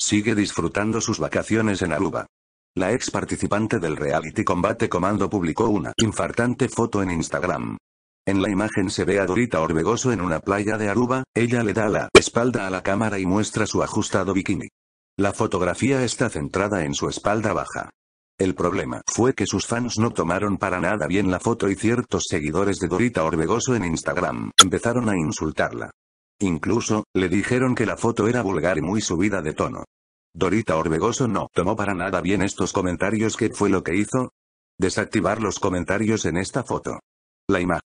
Sigue disfrutando sus vacaciones en Aruba. La ex participante del reality Combate Comando publicó una infartante foto en Instagram. En la imagen se ve a Dorita Orbegoso en una playa de Aruba, ella le da la espalda a la cámara y muestra su ajustado bikini. La fotografía está centrada en su espalda baja. El problema fue que sus fans no tomaron para nada bien la foto y ciertos seguidores de Dorita Orbegoso en Instagram empezaron a insultarla. Incluso, le dijeron que la foto era vulgar y muy subida de tono. Dorita Orbegoso no tomó para nada bien estos comentarios. que fue lo que hizo? Desactivar los comentarios en esta foto. La imagen